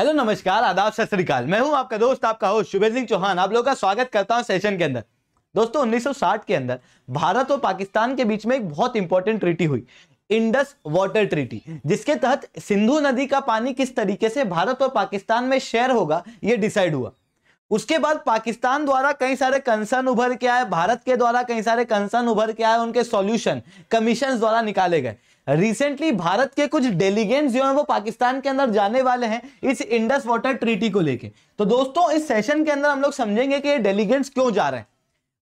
hello नमस्कार आदाब सत श्रीकाल मैं हूं आपका दोस्त आपका होस्ट शुभेंद्र सिंह चौहान आप लोगों का स्वागत करता हूं सेशन के अंदर दोस्तों 1960 के अंदर भारत और पाकिस्तान के बीच में एक बहुत इंपॉर्टेंट ट्रीटी हुई इंडस वाटर ट्रीटी जिसके तहत सिंधु नदी का पानी किस तरीके से भारत और पाकिस्तान में शेयर होगा ये डिसाइड हुआ उसके बाद पाकिस्तान द्वारा कई सारे कंसर्न उभर के आए भारत के द्वारा कई सारे कंसर्न उभर के आए उनके सॉल्यूशन कमीशन द्वारा निकाले गए रिसेंटली भारत के कुछ डेलीगेट्स जो हैं वो पाकिस्तान के अंदर जाने वाले हैं इस इंडस वाटर ट्रीटी को लेके तो दोस्तों इस सेशन के अंदर हम लोग समझेंगे कि ये डेलीगेट्स क्यों जा रहे हैं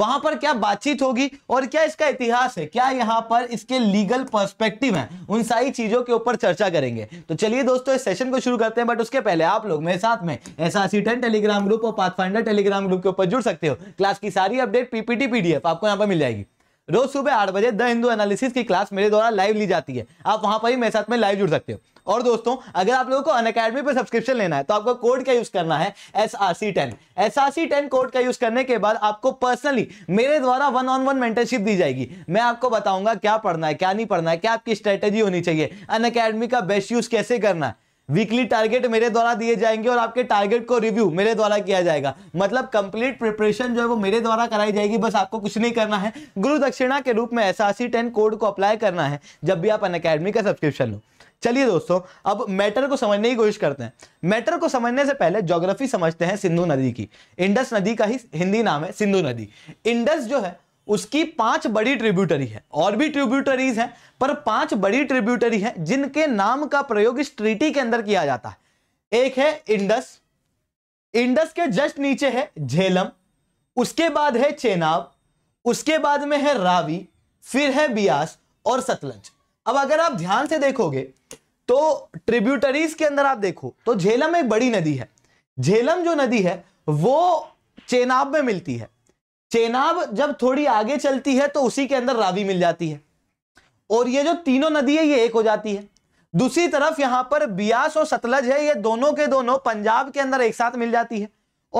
वहां पर क्या बातचीत होगी और क्या इसका इतिहास है क्या यहाँ पर इसके लीगल पर्सपेक्टिव है उन सारी चीजों के ऊपर चर्चा करेंगे तो चलिए दोस्तों इस सेशन को शुरू करते हैं बट उसके पहले आप लोग मेरे साथ में ऐसा टेलीग्राम ग्रुप और पाथफाइंडर टेलीग्राम ग्रुप के ऊपर जुड़ सकते हो क्लास की सारी अपडेट पीपीटी पीडीएफ आपको यहाँ पर मिल जाएगी रोज सुबह आठ बजे द हिंदू एनालिसिस की क्लास मेरे द्वारा लाइव ली जाती है आप वहां पर ही मेरे साथ में लाइव जुड़ सकते हो और दोस्तों अगर आप लोगों को अन अकेडमी पर सब्सक्रिप्शन लेना है तो आपको कोड का यूज करना है S R C ten S R C ten code का यूज करने के बाद आपको पर्सनली मेरे द्वारा वन ऑन वन मेंटरशिप दी जाएगी मैं आपको बताऊंगा क्या पढ़ना है क्या नहीं पढ़ना है क्या आपकी स्ट्रेटेजी होनी चाहिए अन अकेडमी का बेस्ट यूज कैसे करना है वीकली टारगेट मेरे द्वारा दिए जाएंगे और आपके टारगेट को रिव्यू मेरे द्वारा किया जाएगा मतलब कंप्लीट प्रिपरेशन जो है वो मेरे द्वारा कराई जाएगी बस आपको कुछ नहीं करना है गुरु दक्षिणा के रूप में एस आर कोड को अप्लाई करना है जब भी आप अन अकेडमी का सब्सक्रिप्शन लो चलिए दोस्तों अब मैटर को समझने की कोशिश करते हैं मैटर को समझने से पहले ज्योग्राफी समझते हैं सिंधु नदी की इंडस नदी का ही हिंदी नाम है सिंधु नदी इंडस जो है उसकी पांच बड़ी ट्रिब्यूटरी है और भी ट्रिब्यूटरीज हैं पर पांच बड़ी ट्रिब्यूटरी हैं जिनके नाम का प्रयोग इस ट्रीटी के अंदर किया जाता है एक है इंडस इंडस के जस्ट नीचे है झेलम उसके बाद है चेनाब उसके बाद में है रावी फिर है बियास और सतलज अब अगर आप ध्यान से देखोगे तो ट्रिब्यूटरीज के अंदर आप देखो तो झेलम एक बड़ी नदी है झेलम जो नदी है वो चेनाब में मिलती है चेनाब जब थोड़ी आगे चलती है तो उसी के अंदर रावी मिल जाती है और ये जो तीनों नदी है ये एक हो जाती है दूसरी तरफ यहां पर बियास और सतलज है ये दोनों के दोनों पंजाब के अंदर एक साथ मिल जाती है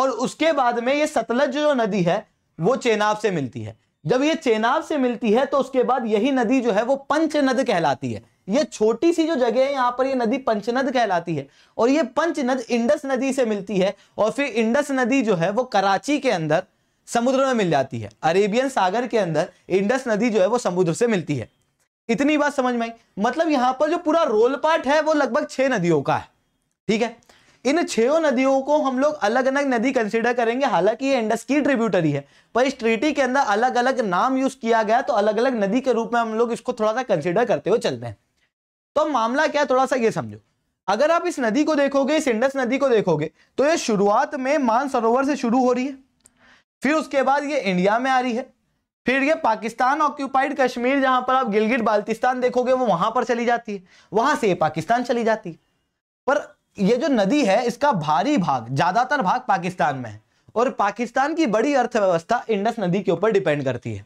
और उसके बाद में ये सतलज जो नदी है वो चेनाब से मिलती है जब ये चेनाब से मिलती है तो उसके बाद यही नदी जो है वो पंचनद कहलाती है ये छोटी सी जो जगह है यहाँ पर ये नदी पंचनद कहलाती है और ये पंचनद इंडस नदी से मिलती है और फिर इंडस नदी जो है वो कराची के अंदर समुद्र में मिल जाती है अरेबियन सागर के अंदर इंडस नदी जो है वो समुद्र से मिलती है इतनी बात समझ में आई मतलब यहां पर जो पूरा रोल पार्ट है वो लगभग छह नदियों का है ठीक है इन छो नदियों को हम लोग अलग अलग नदी कंसिडर करेंगे हालांकि ये इंडस की ट्रिब्यूटरी है पर इस ट्रीटी के अंदर अलग अलग नाम यूज किया गया तो अलग अलग नदी के रूप में हम लोग इसको थोड़ा सा कंसिडर करते हुए चलते हैं तो मामला क्या है थोड़ा सा ये समझो अगर आप इस नदी को देखोगे इस इंडस नदी को देखोगे तो ये शुरुआत में मानसरोवर से शुरू हो रही है फिर उसके बाद ये इंडिया में आ रही है फिर ये पाकिस्तान ऑक्यूपाइड कश्मीर जहां पर आप गिलगिट बाल्टिस्तान देखोगे वो वहां पर चली जाती है वहां से पाकिस्तान चली जाती है पर ये जो नदी है इसका भारी भाग ज्यादातर भाग पाकिस्तान में है और पाकिस्तान की बड़ी अर्थव्यवस्था इंडस नदी के ऊपर डिपेंड करती है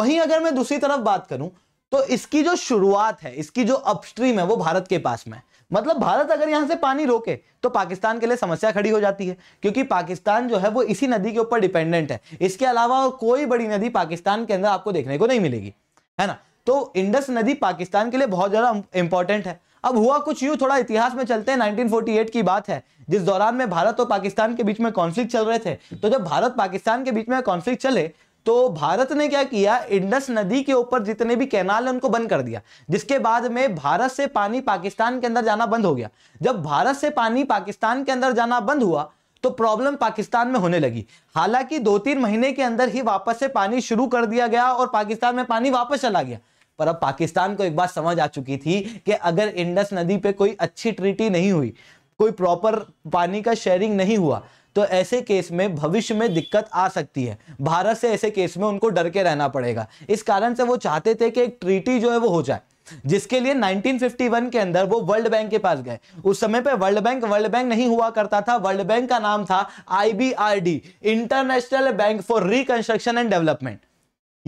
वहीं अगर मैं दूसरी तरफ बात करूं तो इसकी जो शुरुआत है इसकी जो अपस्ट्रीम है वो भारत के पास में मतलब भारत अगर यहां से पानी रोके तो पाकिस्तान के लिए समस्या खड़ी हो जाती है क्योंकि पाकिस्तान जो है वो इसी नदी के ऊपर डिपेंडेंट है इसके अलावा और कोई बड़ी नदी पाकिस्तान के अंदर आपको देखने को नहीं मिलेगी है ना तो इंडस नदी पाकिस्तान के लिए बहुत ज्यादा इंपॉर्टेंट है अब हुआ कुछ यूं थोड़ा इतिहास में चलते हैं 1948 की बात है जिस दौरान में भारत और पाकिस्तान के बीच में कॉन्फ्लिक्ट चल रहे थे तो जब भारत पाकिस्तान के बीच में कॉन्फ्लिक्ट चले तो भारत ने क्या किया इंडस नदी के ऊपर जितने भी कैनाल है उनको बंद कर दिया जिसके बाद में भारत से पानी पाकिस्तान के अंदर जाना बंद हो गया जब भारत से पानी पाकिस्तान के अंदर जाना बंद हुआ तो प्रॉब्लम पाकिस्तान में होने लगी हालांकि दो तीन महीने के अंदर ही वापस से पानी शुरू कर दिया गया और पाकिस्तान में पानी वापस चला गया पर अब पाकिस्तान को एक बात समझ आ चुकी थी कि अगर इंडस नदी पर कोई अच्छी ट्रीटी नहीं हुई कोई प्रॉपर पानी का शेयरिंग नहीं हुआ तो ऐसे केस में भविष्य में दिक्कत आ सकती है भारत से ऐसे केस में उनको डर के रहना पड़ेगा इस कारण से वो चाहते थे कि एक ट्रीटी जो है वो हो जाए जिसके लिए 1951 के अंदर वो वर्ल्ड बैंक के पास गए उस समय पे वर्ल्ड बैंक वर्ल्ड बैंक नहीं हुआ करता था वर्ल्ड बैंक का नाम था IBRD international bank for reconstruction and development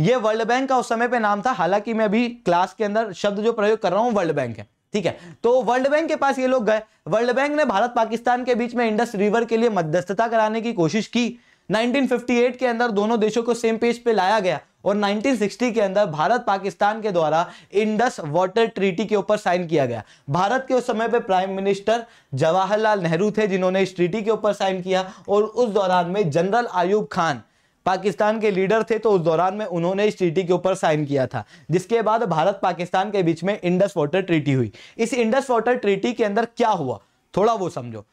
ये वर्ल्ड बैंक का उस समय पे नाम था हालांकि मैं अभी क्लास के अंदर शब्द जो प्रयोग कर रहा हूं वर्ल्ड बैंक है ठीक है तो वर्ल्ड बैंक के पास ये लोग गए वर्ल्ड बैंक ने भारत पाकिस्तान के बीच में इंडस रिवर के लिए मध्यस्थता कराने की कोशिश की 1958 के अंदर दोनों देशों को सेम पेज पे लाया गया और 1960 के अंदर भारत पाकिस्तान के द्वारा इंडस वाटर ट्रीटी के ऊपर साइन किया गया भारत के उस समय पे प्राइम मिनिस्टर जवाहरलाल नेहरू थे जिन्होंने इस ट्रीटी के ऊपर साइन किया और उस दौरान में जनरल आयूब खान पाकिस्तान के लीडर थे तो उस दौरान में उन्होंने इस ट्रीटी के ऊपर साइन किया था जिसके बाद भारत पाकिस्तान के बीच में इंडस वाटर ट्रीटी हुई इस इंडस वाटर ट्रीटी के अंदर क्या हुआ थोड़ा वो समझो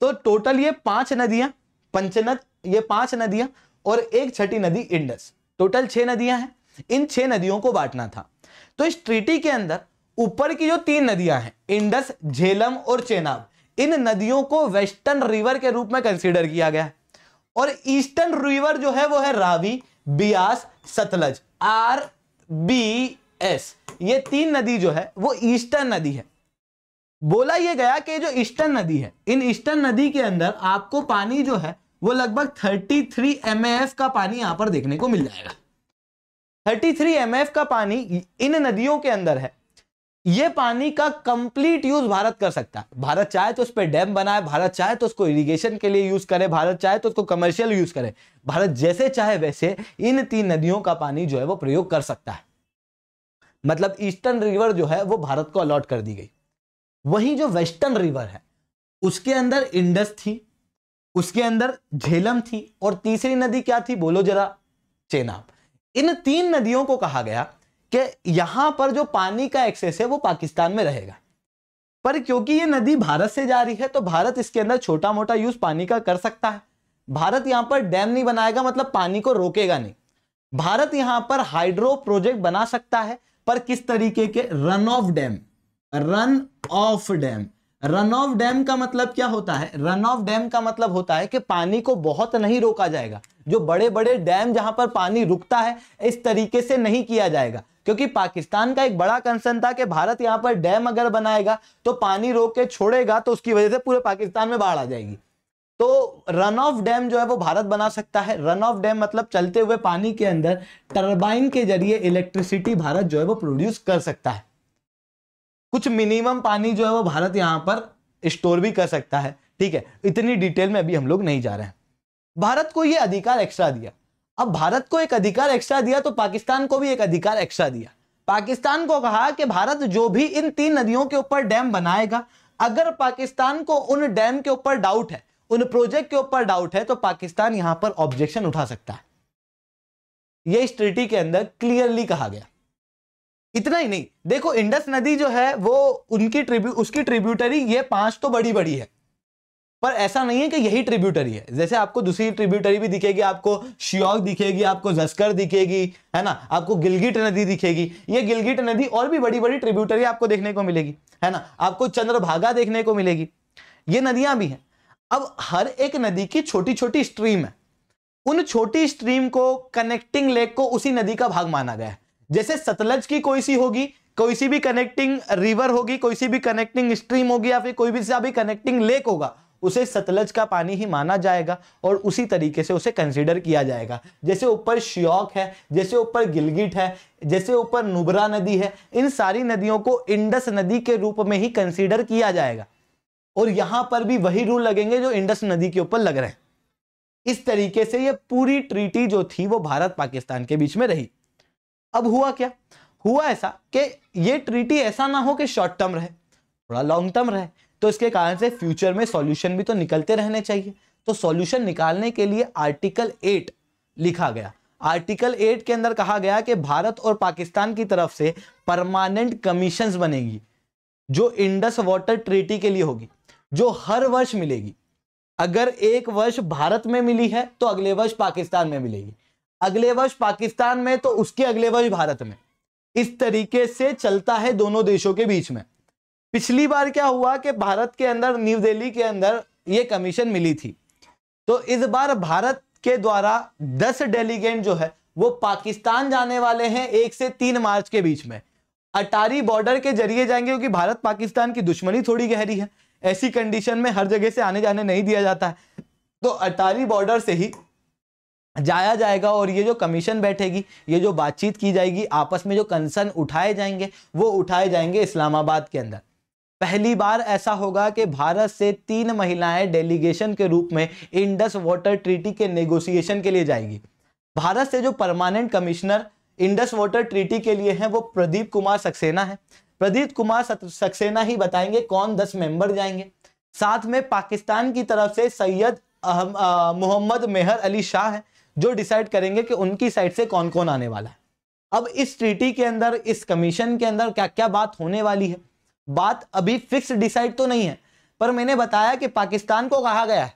तो टोटल ये पांच नदियां पंचनद ये पांच नदियां और एक छठी नदी इंडस टोटल छह नदियां हैं इन छह नदियों को बांटना था तो इस ट्रीटी के अंदर ऊपर की जो तीन नदियां हैं इंडस झेलम और चेनाब इन नदियों को वेस्टर्न रिवर के रूप में कंसीडर किया गया है और ईस्टर्न रिवर जो है वो है Ravi Beas Sutlej R B S ये तीन नदी जो है वो ईस्टर्न नदी है बोला ये गया कि जो ईस्टर्न नदी है इन ईस्टर्न नदी के अंदर आपको पानी जो है वो लगभग 33 थ्री का पानी यहां पर देखने को मिल जाएगा 33 थ्री का पानी इन नदियों के अंदर है ये पानी का कंप्लीट यूज भारत कर सकता है भारत चाहे तो उस पर डैम बनाए भारत चाहे तो उसको इरिगेशन के लिए यूज करे भारत चाहे तो उसको कमर्शियल यूज करे भारत जैसे चाहे वैसे इन तीन नदियों का पानी जो है वो प्रयोग कर सकता है मतलब ईस्टर्न रिवर जो है वो भारत को अलॉट कर दी गई वही जो वेस्टर्न रिवर है उसके अंदर इंडस थी उसके अंदर झेलम थी और तीसरी नदी क्या थी बोलो जरा चेनाब इन तीन नदियों को कहा गया कि यहां पर जो पानी का एक्सेस है वो पाकिस्तान में रहेगा पर क्योंकि ये नदी भारत से जा रही है तो भारत इसके अंदर छोटा मोटा यूज पानी का कर सकता है भारत यहां पर डैम नहीं बनाएगा मतलब पानी को रोकेगा नहीं भारत यहां पर हाइड्रो प्रोजेक्ट बना सकता है पर किस तरीके के run of dam run of dam run of dam का मतलब क्या होता है रन ऑफ डैम का मतलब होता है कि पानी को बहुत नहीं रोका जाएगा जो बड़े बड़े डैम जहां पर पानी रुकता है इस तरीके से नहीं किया जाएगा क्योंकि पाकिस्तान का एक बड़ा कंसर्न था कि भारत यहाँ पर डैम अगर बनाएगा तो पानी रोक के छोड़ेगा तो उसकी वजह से पूरे पाकिस्तान में बाढ़ आ जाएगी तो रन ऑफ डैम जो है वो भारत बना सकता है रन ऑफ डैम मतलब चलते हुए पानी के अंदर टर्बाइन के जरिए इलेक्ट्रिसिटी भारत जो है वो प्रोड्यूस कर सकता है कुछ मिनिमम पानी जो है वो भारत यहाँ पर स्टोर भी कर सकता है ठीक है इतनी डिटेल में अभी हम लोग नहीं जा रहे हैं भारत को ये अधिकार एक्स्ट्रा दिया अब भारत को एक अधिकार एक्स्ट्रा दिया तो पाकिस्तान को भी एक अधिकार एक्स्ट्रा दिया पाकिस्तान को कहा कि भारत जो भी इन तीन नदियों के ऊपर डैम बनाएगा अगर पाकिस्तान को उन डैम के ऊपर डाउट है उन प्रोजेक्ट के ऊपर डाउट है तो पाकिस्तान यहां पर ऑब्जेक्शन उठा सकता है यह इस ट्रिटी के अंदर क्लियरली कहा गया इतना ही नहीं देखो इंडस नदी जो है वो उनकी ट्रिब्यू उसकी ट्रिब्यूटरी ये पांच तो बड़ी बड़ी है पर ऐसा नहीं है कि यही ट्रिब्यूटरी है जैसे आपको दूसरी ट्रिब्यूटरी भी दिखेगी आपको श्योक दिखेगी आपको जस्कर दिखेगी है ना आपको गिलगिट नदी दिखेगी ये गिलगिट नदी और भी बड़ी बड़ी ट्रिब्यूटरी आपको देखने को मिलेगी है ना आपको चंद्रभागा देखने को मिलेगी ये नदियां भी हैं अब हर एक नदी की छोटी छोटी स्ट्रीम है उन छोटी स्ट्रीम को कनेक्टिंग लेक को उसी नदी का भाग माना गया है जैसे सतलज की कोई सी होगी कोई सी भी कनेक्टिंग रिवर होगी कोई सी भी कनेक्टिंग स्ट्रीम होगी या फिर कोई भी सा भी कनेक्टिंग लेक होगा उसे सतलज का पानी ही माना जाएगा और उसी तरीके से उसे कंसिडर किया जाएगा जैसे ऊपर श्योक है जैसे ऊपर गिलगिट है जैसे ऊपर नुबरा नदी है इन सारी नदियों को इंडस नदी के रूप में ही कंसिडर किया जाएगा और यहां पर भी वही रूल लगेंगे जो इंडस नदी के ऊपर लग रहे हैं इस तरीके से ये पूरी ट्रीटी जो थी वो भारत पाकिस्तान के बीच में रही अब हुआ क्या हुआ ऐसा कि ये ट्रीटी ऐसा ना हो कि शॉर्ट टर्म रहे थोड़ा लॉन्ग टर्म रहे तो इसके कारण से फ्यूचर में सॉल्यूशन भी तो निकलते रहने चाहिए तो सॉल्यूशन निकालने के लिए आर्टिकल एट लिखा गया आर्टिकल एट के अंदर कहा गया कि भारत और पाकिस्तान की तरफ से परमानेंट कमीशन बनेगी जो इंडस वाटर ट्रीटी के लिए होगी जो हर वर्ष मिलेगी अगर एक वर्ष भारत में मिली है तो अगले वर्ष पाकिस्तान में मिलेगी अगले वर्ष पाकिस्तान में तो उसके अगले वर्ष भारत में इस तरीके से चलता है दोनों देशों के बीच में पिछली बार क्या हुआ कि भारत के अंदर न्यू दिल्ली के अंदर ये कमीशन मिली थी तो इस बार भारत के द्वारा दस डेलीगेट जो है वो पाकिस्तान जाने वाले हैं एक से तीन मार्च के बीच में अटारी बॉर्डर के जरिए जाएंगे क्योंकि भारत पाकिस्तान की दुश्मनी थोड़ी गहरी है ऐसी कंडीशन में हर जगह से आने जाने नहीं दिया जाता है तो अटारी बॉर्डर से ही जाया जाएगा और ये जो कमीशन बैठेगी ये जो बातचीत की जाएगी आपस में जो कंसर्न उठाए जाएंगे वो उठाए जाएंगे इस्लामाबाद के अंदर पहली बार ऐसा होगा कि भारत से तीन महिलाएं डेलीगेशन के रूप में इंडस वाटर ट्रीटी के नेगोशिएशन के लिए जाएगी भारत से जो permanent commissioner Indus water treaty के लिए हैं वो प्रदीप कुमार सक्सेना है प्रदीप कुमार सक्सेना ही बताएंगे कौन दस मेंबर जाएंगे साथ में पाकिस्तान की तरफ से सैयद मोहम्मद मेहर अली शाह है जो डिसाइड करेंगे कि उनकी साइड से कौन कौन आने वाला है अब इस ट्रीटी के अंदर इस कमीशन के अंदर क्या क्या बात होने वाली है बात अभी फिक्स डिसाइड तो नहीं है पर मैंने बताया कि पाकिस्तान को कहा गया है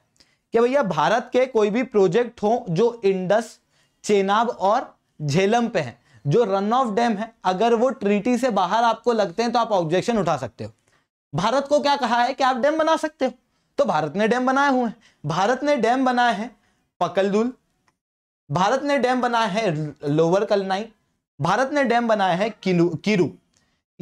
कि भैया भारत के कोई भी प्रोजेक्ट हो जो इंडस चेनाब और झेलम पे हैं जो रन ऑफ डैम है अगर वो ट्रीटी से बाहर आपको लगते हैं तो आप ऑब्जेक्शन उठा सकते हो भारत को क्या कहा है कि आप डैम बना सकते हो तो भारत ने डैम बनाए हुए हैं भारत ने डैम बनाए हैं पकलदुल भारत ने डैम बनाए हैं लोअर कलनाई भारत ने डैम बनाए हैं किरू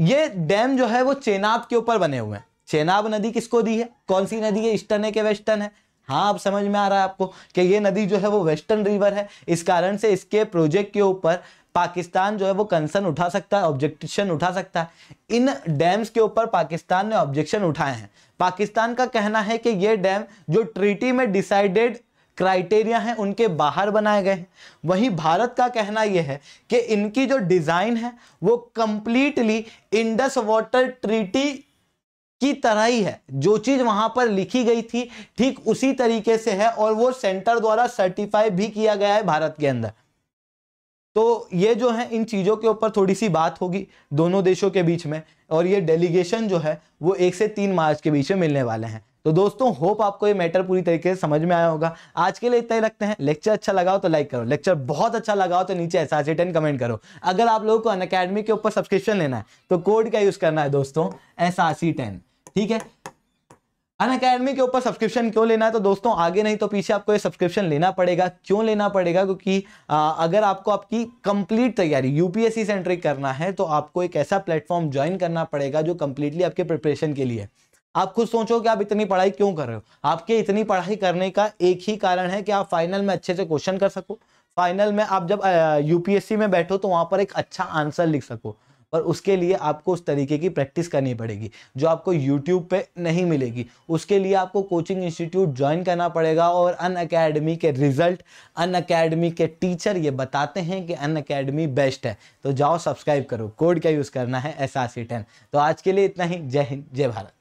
ये डैम जो है वो चेनाब के ऊपर बने हुए हैं चेनाब नदी किसको दी है कौन सी नदी है ईस्टर्न है कि वेस्टर्न है हाँ अब समझ में आ रहा है आपको कि ये नदी जो है वो वेस्टर्न रिवर है इस कारण से इसके प्रोजेक्ट के ऊपर पाकिस्तान जो है वो कंसर्न उठा सकता है ऑब्जेक्शन उठा सकता है इन डैम्स के ऊपर पाकिस्तान ने ऑब्जेक्शन उठाए हैं पाकिस्तान का कहना है कि ये डैम जो ट्रीटी में डिसाइडेड क्राइटेरिया हैं उनके बाहर बनाए गए हैं वहीं भारत का कहना यह है कि इनकी जो डिज़ाइन है वो कंप्लीटली इंडस वाटर ट्रीटी की तरह ही है जो चीज़ वहाँ पर लिखी गई थी ठीक उसी तरीके से है और वो सेंटर द्वारा सर्टिफाई भी किया गया है भारत के अंदर तो ये जो है इन चीज़ों के ऊपर थोड़ी सी बात होगी दोनों देशों के बीच में और ये डेलीगेशन जो है वो एक से तीन मार्च के बीच में मिलने वाले हैं तो दोस्तों होप आपको ये मैटर पूरी तरीके से समझ में आया होगा आज के लिए इतना ही रखते हैं लेक्चर अच्छा लगा हो तो लाइक करो लेक्चर बहुत अच्छा लगा हो तो नीचे एस टेन कमेंट करो अगर आप लोगों को अन अकेडमी के ऊपर सब्सक्रिप्शन लेना है तो कोड क्या यूज करना है दोस्तों एस सी टेन ठीक है अन अकेडमी के ऊपर सब्सक्रिप्शन क्यों लेना है तो दोस्तों आगे नहीं तो पीछे आपको ये सब्सक्रिप्शन लेना पड़ेगा क्यों लेना पड़ेगा क्योंकि आ, अगर आपको आपकी कंप्लीट तैयारी यूपीएससी सेंट्रिक करना है तो आपको एक ऐसा प्लेटफॉर्म ज्वाइन करना पड़ेगा जो कंप्लीटली आपके प्रिपरेशन के लिए आप खुद सोचो कि आप इतनी पढ़ाई क्यों कर रहे हो आपके इतनी पढ़ाई करने का एक ही कारण है कि आप फाइनल में अच्छे से क्वेश्चन कर सको फाइनल में आप जब यूपीएससी में बैठो तो वहां पर एक अच्छा आंसर लिख सको पर उसके लिए आपको उस तरीके की प्रैक्टिस करनी पड़ेगी जो आपको यूट्यूब पे नहीं मिलेगी उसके लिए आपको कोचिंग इंस्टीट्यूट ज्वाइन करना पड़ेगा और अन अकेडमी के रिजल्ट अन अकेडमी के टीचर ये बताते हैं कि अन अकेडमी बेस्ट है तो जाओ सब्सक्राइब करो कोड क्या यूज़ करना है एस आर सी टेन तो आज के लिए इतना ही जय हिंद जय भारत